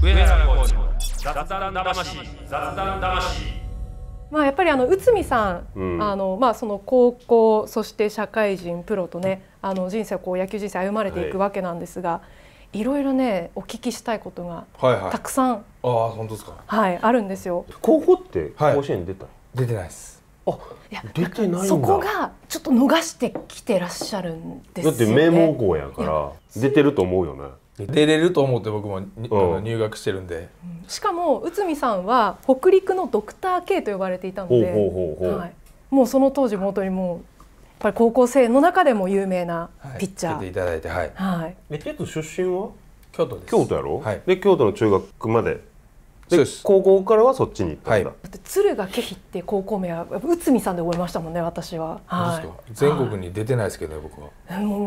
上原コーチの雑談魂雑談魂まあ、やっぱりあの内海さん、うん、あのまあ、その高校そして社会人プロとねあの人生をこう野球人生歩まれていくわけなんですが、はい、いろいろねお聞きしたいことがたくさん、はいはい、あ本当ですか、はい、あるんですよ高校って甲子園出た、はい、出てないですあいや出てないそこがちょっと逃してきてらっしゃるんです、ね、だって名門校やから出てると思うよね出れると思って僕も、うん、入学してるんでしかも内海さんは北陸のドクター K と呼ばれていたのでもうその当時本当にもうやっぱり高校生の中でも有名なピッチャー、はい、ていただいてはい、はい、え京都出身は京都です京都やろ、はい、で京都の中学までで高校からはそっちに行ったんだ、はい、だって敦賀気比って高校名は内海さんで覚えましたもんね私は、はい、全国に出てないですけどね僕は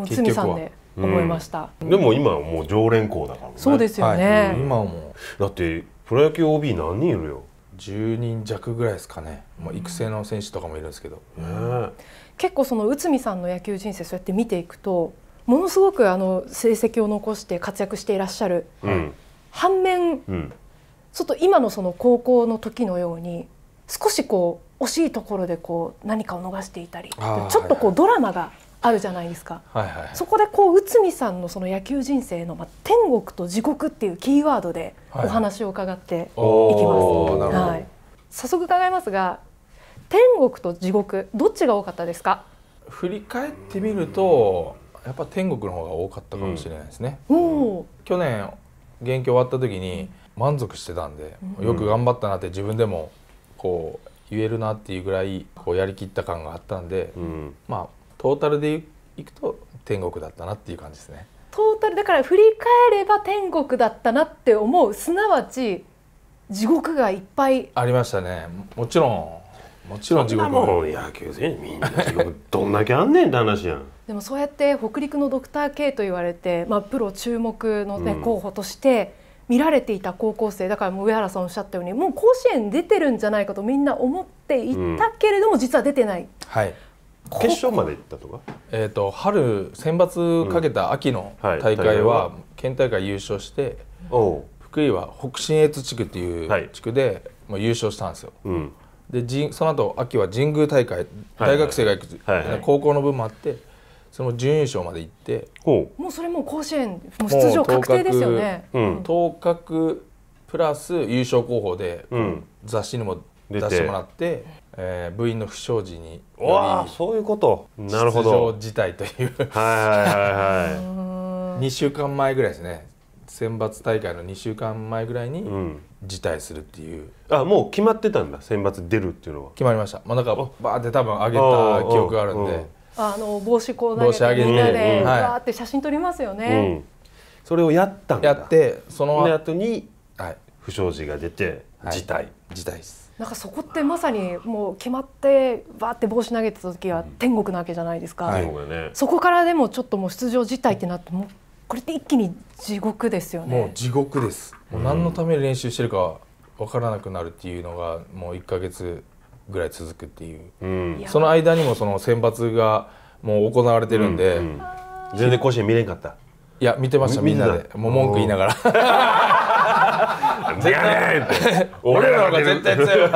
内海さんで思いました、うん、でも今はもう常連校だからねそうですよね、はい、今もだってプロ野球 OB 何人いるよ10人弱ぐらいですかね、まあ、育成の選手とかもいるんですけど、うん、結構その内海さんの野球人生そうやって見ていくとものすごくあの成績を残して活躍していらっしゃる、うん、反面、うん、ちょっと今のその高校の時のように少しこう惜しいところでこう何かを逃していたりちょっとこうドラマがあるじゃないですか、はいはい、そこでこう内海さんのその野球人生の、まあ、天国と地獄っていうキーワードでお話を伺っていきます、はい、早速伺いますが天国と地獄どっちが多かったですか振り返ってみるとやっぱ天国の方が多かったかもしれないですね、うん、去年現役終わった時に満足してたんで、うん、よく頑張ったなって自分でもこう言えるなっていうぐらいこうやりきった感があったんで、うん、まあトータルでいくと天国だったなっていう感じですね。トータルだから振り返れば天国だったなって思うすなわち地獄がいっぱいありましたねもちろんもちろん地獄も野球選手みんな地獄どんだけあんねんって話やんでもそうやって北陸のドクター K と言われて、まあ、プロ注目のね、うん、候補として見られていた高校生だからもう上原さんおっしゃったようにもう甲子園出てるんじゃないかとみんな思っていたけれども、うん、実は出てない、はい、決勝まで行ったとか、えーと、春選抜かけた秋の大会は県大会優勝して、うん、福井は北信越地区っていう地区で、もう優勝したんですよ。うんでその後秋は神宮大会大学生が行く、はいはい、高校の分もあってその準優勝まで行ってもうそれも甲子園もう出場確定ですよね。当角,、うん、プラス優勝候補で、うん、雑誌にも出してもらって、えー、部員の不祥事にああそういうことなるほど事態というはいはいはい、はい、2週間前ぐらいですね選抜大会の2週間前ぐらいに辞退するっていう、うん、あもう決まってたんだ選抜出るっていうのは決まりました、まあ、なんかバーって多分上げた記憶があるんであの帽子こう投げてみんなでバーって写真撮りますよね、うん、それをやったんだやってその後に不祥事が出て事態、はい、事態ですなんかそこってまさにもう決まってバーって帽子投げてた時は天国なわけじゃないですか、うんはい、そこからでもちょっともう出場辞退ってなってもこれって一気に地獄ですよねもう地獄です、うん、もう何のために練習してるかわからなくなるっていうのがもう1か月ぐらい続くっていう、うん、その間にもその選抜がもう行われてるんで、全然甲子園見れんかったいや見てましたみんなでもう文句言いながら 絶対俺らの方が絶対強い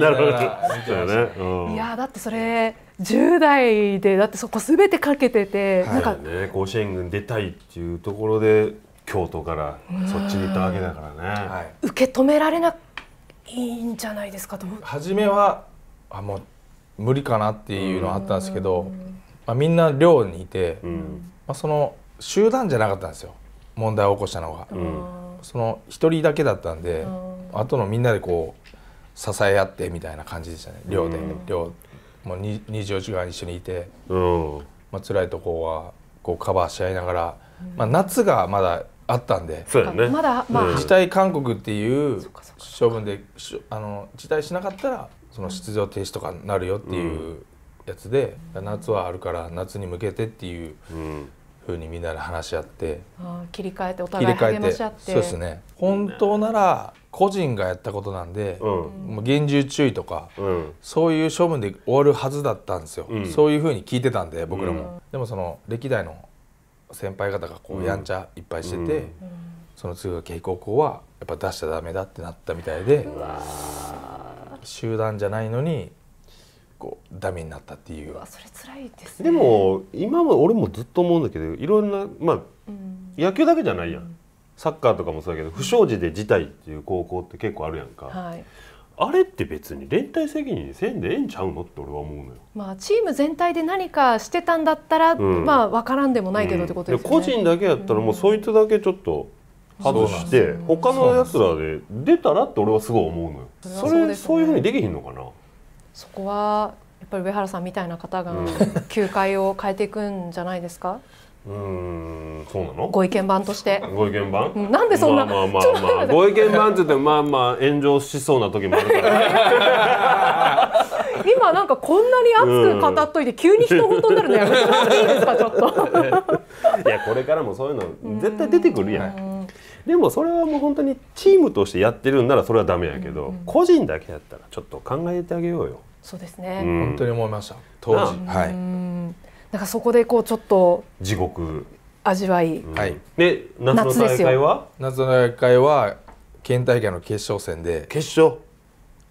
なるほどね、いやだってそれ10代でだってそこすべてかけてて、はい、なんか、ね、甲子園軍出たいっていうところで京都からそっちに行ったわけだからね、はい、受け止められないんじゃないですかと初めはあもう無理かなっていうのはあったんですけど、まあ、みんな寮にいて、うん、まあ、その集団じゃなかったんですよ問題を起こしたのが。うんその1人だけだったんで、あとのみんなでこう支え合ってみたいな感じでしたね寮で、寮もう24時間一緒にいて、うんまあ辛いとこはこうカバーし合いながら、まあ、夏がまだあったんでそうだ、ねまだ、まあ辞退勧告っていう処分であの辞退しなかったらその出場停止とかなるよっていうやつで、夏はあるから夏に向けてっていうふうにみんなで話し合って切り替えてお互い励まし合ってそうですね本当なら個人がやったことなんで、うん、厳重注意とか、うん、そういう処分で終わるはずだったんですよ、うん、そういうふうに聞いてたんで僕らも、でもその歴代の先輩方がこうやんちゃいっぱいしてて、その次の警告校はやっぱ出しちゃダメだってなったみたいで集団じゃないのに構ダメになったっていうそれ辛いです、ね、でも今も俺もずっと思うんだけどいろんなまあ、うん、野球だけじゃないやん、サッカーとかもそうだけど不祥事で辞退っていう高校って結構あるやんか、はい、あれって別に連帯責任せんでええんちゃうのって俺は思うのよ、まあ、チーム全体で何かしてたんだったら、うん、まあ分からんでもないけどってことですね、うん、個人だけやったらもうそいつだけちょっと外して、他のやつらで出たらって俺はすごい思うのよそれそういうふうにできひんのかなそこはやっぱり上原さんみたいな方が球界を変えていくんじゃないですかうんそうなのご意見番としてご意見番、なんでそんな、まあまあまあ、ご意見番って言ってもまあまあ炎上しそうな時もあるから 今なんかこんなに熱く語っといて、急に人事になるのやめてもらっていいですかちょっといやこれからもそういうの絶対出てくるやんでもそれはもう本当にチームとしてやってるんならそれはダメやけど、うんうん、個人だけやったらちょっと考えてあげようよ。そうですね、うん、本当に思いました当時はいなんかそこでこうちょっと地獄味わい、はい、で夏の大会は夏の大会は県大会の決勝戦で決勝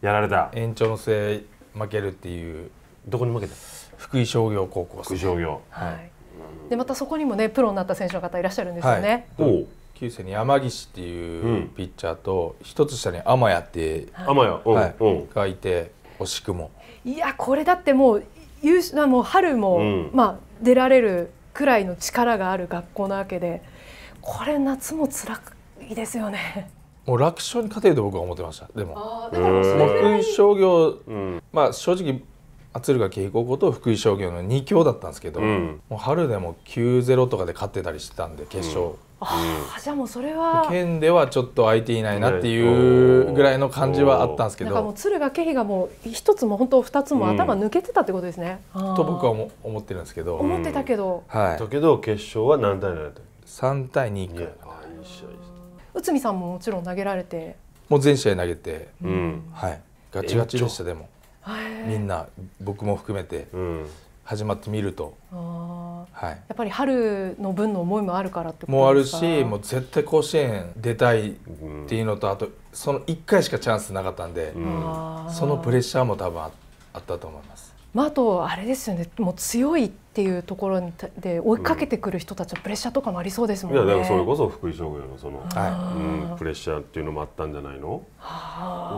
やられた延長の末負けるっていうどこに負けた福井商業高校、ね、福井商業はいでまたそこにもねプロになった選手の方いらっしゃるんですよね、はい、9世に山岸っていうピッチャーと一、つ下に天谷って天谷、はい、がいて惜しくもいやこれだってもう優秀もう春も、うん、まあ、出られるくらいの力がある学校なわけでこれ夏も辛いですよね。もう楽勝に勝てると僕は思ってましたでも。あだから木商業、まあ正直敦賀気比高校と福井商業の2強だったんですけど、うん、もう春でも9-0とかで勝ってたりしてたんで決勝、うんああじゃあもうそれは県ではちょっと相手いないなっていうぐらいの感じはあったんですけど、なんかもう敦賀気比がもう一つも本当二つも頭抜けてたってことですね、うん、と僕は思ってるんですけど、思ってたけど、はい、だけど決勝は何対何だった3対2くらい内海さんももちろん投げられてもう全試合投げて、うん、はいガチガチでしたでもみんな僕も含めて始まってみると、はい、やっぱり春の分の思いもあるからってこともあるしもう絶対甲子園出たいっていうのとあとその1回しかチャンスなかったんで、そのプレッシャーも多分あったと思います。まあ、あとあれですよねもう強いっていうところで追いかけてくる人たちのプレッシャーとかもありそうですもんね。うん、いやでもそれこそ福井商業のその、はいうん、プレッシャーっていうのもあったんじゃないの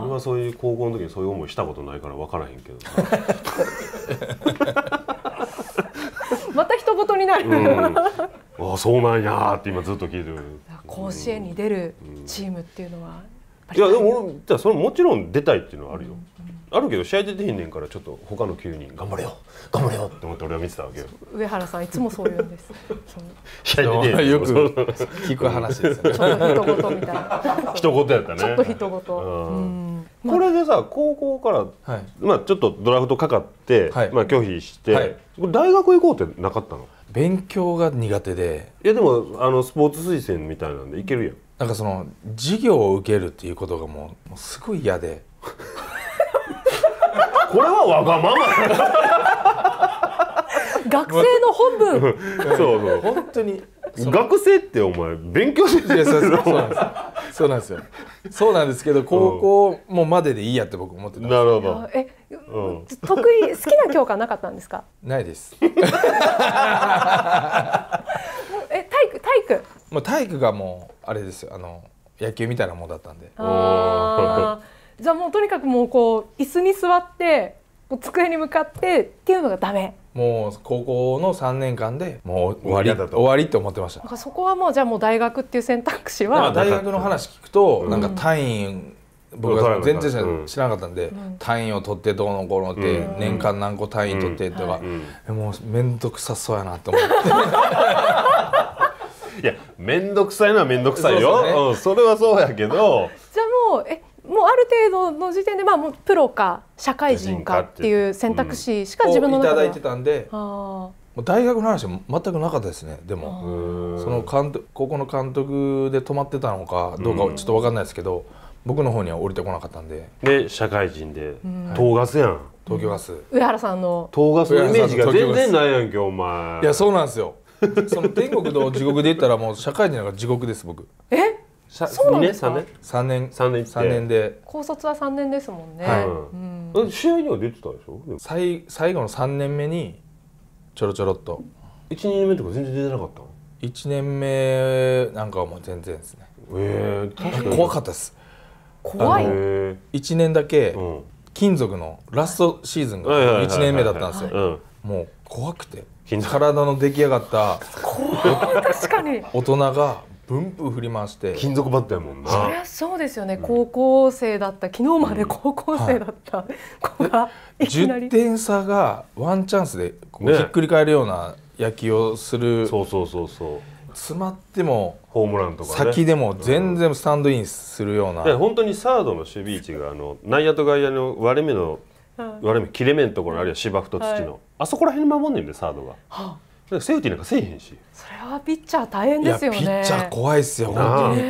俺はそういう高校の時にそういう思いしたことないから分からへんけど また一言になる、うん、ああそうなんやって今ずっと聞いてる甲子園に出るチームっていうのは、うん、いやでも俺じゃあそれもちろん出たいっていうのはあるよ、うんあるけど試合出てへんねんからちょっと他の9人頑張れよ頑張れよって思って俺は見てたわけよ上原さんいつもそう言うんです試合出てへんよく聞く話ですよねちょっと一言みたいな一言やったねちょっと一言、これでさ高校から、はい、まあちょっとドラフトかかって、はい、まあ拒否して、はい、大学行こうってなかったの勉強が苦手でいやでもあのスポーツ推薦みたいなんでいけるやんなんかその授業を受けるっていうことがもうすごい嫌でこれはわがまま学生の本分そうそう本当に学生ってお前勉強してるそうそうなんですよそうなんですけど高校もまででいいやって僕思ってたなるほどえ、うん、得意好きな教科なかったんですかないです え体育体育もう体育がもうあれですよあの野球みたいなもんだったんでああじゃあもうとにかくもうこう椅子に座って机に向かってっていうのがダメもう高校の3年間でもう終わりだと終わりって思ってましたそこはもうじゃあもう大学っていう選択肢は大学の話聞くと、うん、なんか単位僕は全然知らなかったんで、うん、単位を取ってどうのこうのって、うん、年間何個単位取ってとか、うん、もう面倒くさそうやなと思って。いや面倒くさいのは面倒くさいよそ、ね,、それはそうやけどじゃあもうえある程度の時点で、まあ、もうプロか社会人かっていう選択肢しか自分の中で、うん、いただいてたんで大学の話は全くなかったですねでもその監督高校の監督で止まってたのかどうかちょっと分かんないですけど、僕の方には降りてこなかったんでで社会人で、東ガスやん東京ガス上原さんの東ガスのイメージが全然ないやんけお前いやそうなんですよその天国と地獄で言ったらもう社会人なんか地獄です僕え三年、なん三年三年三年で。高卒は三年ですもんね。うん。試合には出てたでしょ。さい最後の三年目にちょろちょろっと。一年目とか全然出てなかった一年目なんかもう全然ですね。ええ怖かったです。怖い。一年だけ金属のラストシーズンが一年目だったんですよ。もう怖くて。体の出来上がった。怖い確かに。大人が。分布振り回して金属バットやもんなそりゃそうですよね、うん、高校生だった昨日まで高校生だった子がい10点差がワンチャンスでひっくり返るような野球をする、ね、そうそうそうそう詰まってもホームランとか、ね、先でも全然スタンドインするような、うん、本当にサードの守備位置があの内野と外野の割れ目の、割れ目切れ目のところあるいは芝生と土の、はい、あそこら辺守んねんでサードが。はあセーフティーなんかせえへんしそれはピッチャー大変ですよねピッチャー怖いっすよ本当に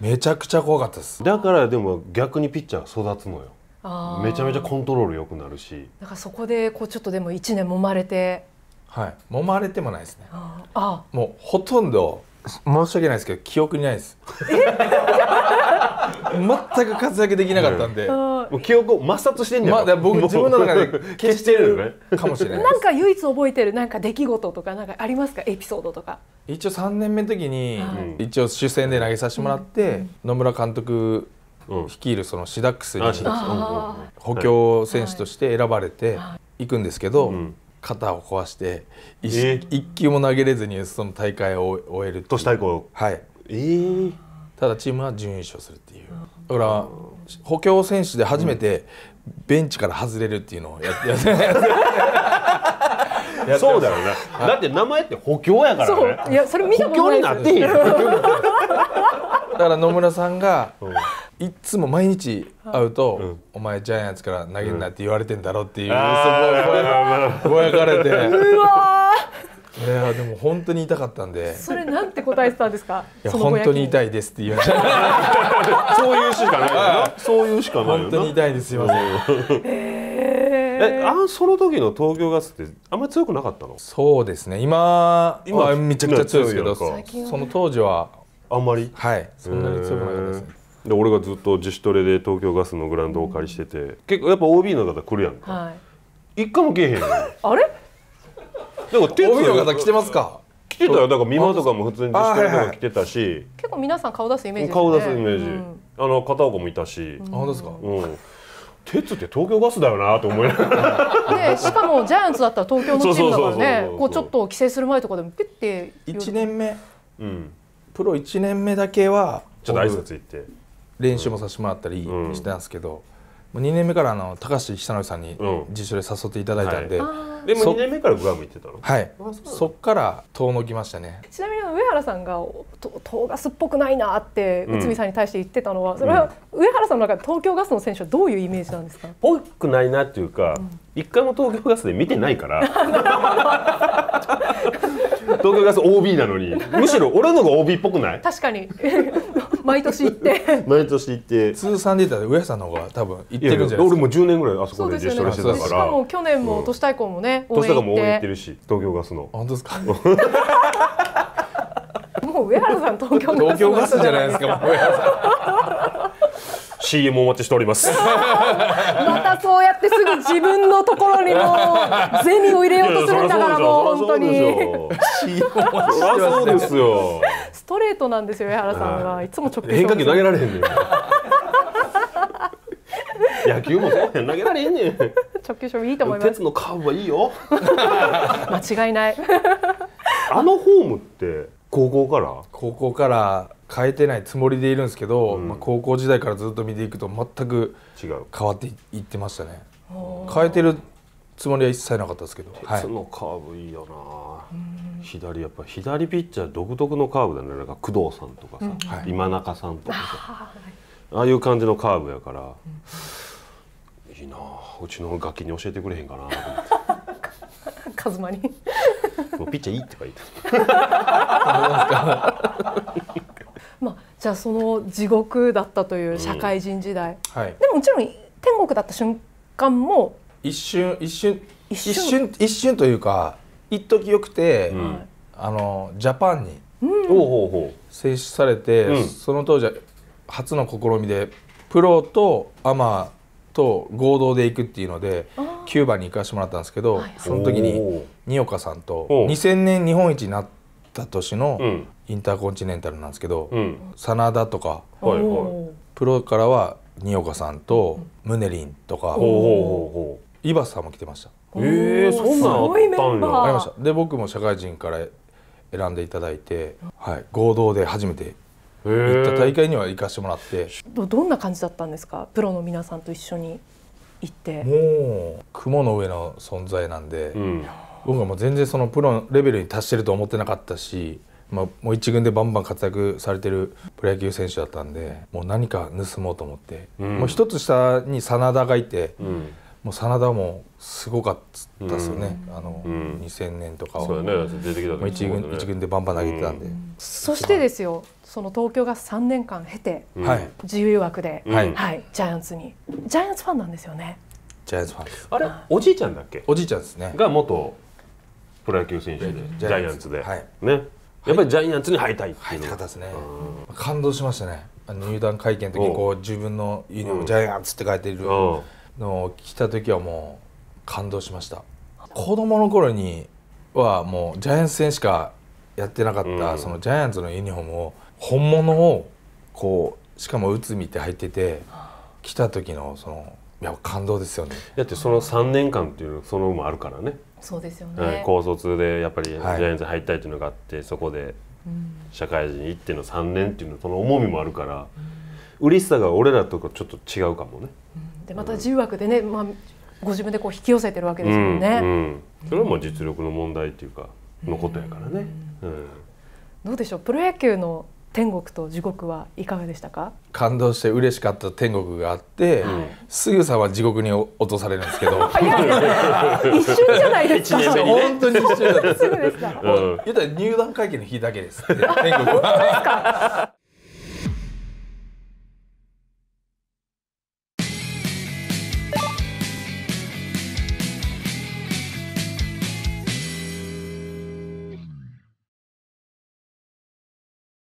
めちゃくちゃ怖かったですだからでも逆にピッチャー育つのよめちゃめちゃコントロール良くなるしんかそこでこうちょっとでも1年揉まれてはい揉まれてもないですねああもうほとんど申し訳ないですけど記憶にないですえ全く活躍できなかったんで、もう記憶を抹殺してんじゃん、まあ、僕自分の中で消してるかもしれないなんか唯一覚えてるなんか出来事とかなんかありますかエピソードとか一応3年目の時に、うん、一応主戦で投げさせてもらって、うん、野村監督率いるそのシダックスに補強選手として選ばれていくんですけど、肩を壊して一,、球も投げれずにその大会を終える年対抗はいえーただチームは準優勝するっていうだから補強選手で初めてベンチから外れるっていうのをやってやっ そうだよね、だって名前って補強やからねいやそれ見たことない補強になっていいだから野村さんが、いつも毎日会うと、お前ジャイアンツから投げんなって言われてんだろうっていう、ぼやかれてうわいやでも本当に痛かったんで。それなんて答えてたんですか。いや本当に痛いですって言われた。そういうしかないそういうしかない本当に痛いですよ。え、あその時の東京ガスってあんまり強くなかったの？そうですね。今今めちゃくちゃ強いけど、その当時はあんまりはいそんなに強くなかったですね。で俺がずっと自主トレで東京ガスのグラウンドをお借りしてて、結構やっぱ OB の方来るやんか、はい、一回も来えへんのあれか手帯着てますか着てたよだから美とかも普通に自粛とが着てたし、はいはい、結構皆さん顔出すイメージ、ね、顔出すイメージ、うん、あの片岡もいたし、うん、あですかうん鉄って東京ガスだよなと思いながらでしかもジャイアンツだったら東京のチームだからねこうちょっと規制する前とかでもピッて一年目、うん、プロ一年目だけはちょっと挨拶行って練習もさせてもらったりしてたんですけど、うん2年目からあの高橋久典さんに自主で誘っていただいたんで、はい、でも2年目からグラム行ってたのはいそっから遠のきましたねちなみに上原さんが東ガスっぽくないなって内海さんに対して言ってたのは、うん、それは上原さんの中で東京ガスの選手はどういうイメージなんですかぽくないなっていうか、うん、一回も東京ガスで見てないから東京ガス OB なのにむしろ俺のが OB っぽくない確かに 毎年行って 毎年行って通算で言ったら上原さんの方が多分行ってるじゃない俺も10年ぐらいあそこで自主トレしてたから、ね、しかも去年も都市対抗もね、うん、応援行って都市対抗も応援行ってるし東京ガスの本当ですか もう上原さん東京ガス東京ガスじゃないですか上原さん CM お待ちしておりますまたそうやってすぐ自分のところにもゼミを入れようとするんだからもう本当にそうですよストレートなんですよ上原さんはいつも直球変化球投げられへんねん野球もそうやん投げられへんねん直球勝負いいと思います鉄のカーブはいいよ 間違いないあのホームって高校から高校から変えてないつもりでいるんですけど、うん、まあ、高校時代からずっと見ていくと全く違う変わっていってましたね変えてるつもりは一切なかったですけど鉄のカーブいいよな、はい、左やっぱ左ピッチャー独特のカーブだねなんか工藤さんとかさ、うん、今中さんとかさ、ああいう感じのカーブやから、うん、いいなうちの楽器に教えてくれへんかなと思って。カズマにもうピッチャーいいって書いてまあじゃあその地獄だったという社会人時代、うんはい、でももちろん天国だった瞬間も一瞬一瞬一瞬一瞬というか一時よくて、うん、あのジャパンに選出されて、うん、その当時初の試みでプロとアマと合同で行くっていうのでキューバに行かせてもらったんですけど、その時に仁岡さんと2000年日本一になった年のインターコンチネンタルなんですけど、真田とか、プロからは仁岡さんとムネリンとかイバさんも来てました。えー、そんなんあったんや。で僕も社会人から選んでいただいて、はい、合同で初めて行った大会には行かしてもらってどんな感じだったんですかプロの皆さんと一緒に行ってもう雲の上の存在なんで、うん、僕はもう全然そのプロレベルに達してると思ってなかったし、まあ、もう一軍でバンバン活躍されてるプロ野球選手だったんでもう何か盗もうと思って、うん、もう一つ下に真田がいて、うんもう真田もすごかったですよね、うん、あの、うん、2000年とかは、ね一軍一軍でバンバン投げてたんで、うん、そしてですよその東京が3年間経て、はい、自由枠で、はい、はい、ジャイアンツにジャイアンツファンなんですよねジャイアンツファンあれおじいちゃんだっけおじいちゃんですねが元プロ野球選手でジャイアンツで、はい、ねやっぱりジャイアンツに入りたいっていう入りですね感動しましたねあの入団会見の時こう自分のユニフォームジャイアンツって書いてる、うんの来た時はもう感動しました子供の頃にはもうジャイアンツ戦しかやってなかった、そのジャイアンツのユニフォームを本物をこうしかも内海って入ってて来た時のそのいや感動ですよねだってその3年間っていうそのもあるからねそうですよね、うん、高卒でやっぱりジャイアンツ入ったいっていうのがあって、はい、そこで社会人行っての3年っていうのその重みもあるから、うん嬉しさが俺らとちょっと違うかもね。でまた十枠でね、まあ、ご自分でこう引き寄せてるわけですもんね。うんうん、それはもう実力の問題っていうか、のことやからね。うん、どうでしょうプロ野球の天国と地獄はいかがでしたか感動して嬉しかった天国があって、うん、すぐさま地獄に落とされるんですけど 一瞬じゃないですか、本当に一瞬すぐですか、言ったら入団会見の日だけです 天国は